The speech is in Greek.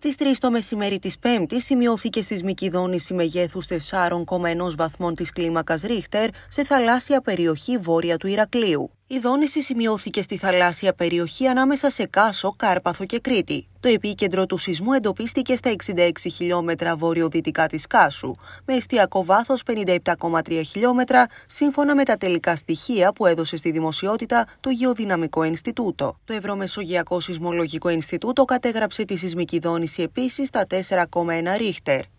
Στις 3 το μεσημέρι της Πέμπτης σημειώθηκε σεισμική δόνηση μεγέθους 4,1 βαθμών της κλίμακας Ρίχτερ σε θαλάσσια περιοχή βόρεια του Ηρακλείου. Η δόνηση σημειώθηκε στη θαλάσσια περιοχή ανάμεσα σε Κάσο, Κάρπαθο και Κρήτη. Το επίκεντρο του σεισμού εντοπίστηκε στα 66 χιλιομετρα βορειοδυτικά της Κάσου, με εστιακό βάθος 57,3 χιλιόμετρα, σύμφωνα με τα τελικά στοιχεία που έδωσε στη δημοσιότητα το Γεωδυναμικό Ινστιτούτο. Το Ευρωμεσογειακό Σεισμολογικό Ινστιτούτο κατέγραψε τη σεισμική δόνηση επίσης στα 4,1 ρίχτερ.